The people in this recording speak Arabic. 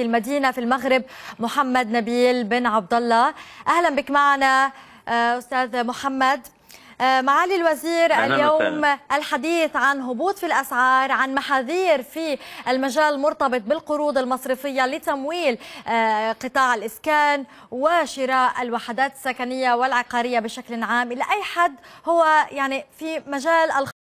المدينة في المغرب محمد نبيل بن عبد الله أهلا بك معنا آه، أستاذ محمد آه، معالي الوزير اليوم مثلا. الحديث عن هبوط في الأسعار عن محاذير في المجال المرتبط بالقروض المصرفية لتمويل آه، قطاع الإسكان وشراء الوحدات السكنية والعقارية بشكل عام إلى أي حد هو يعني في مجال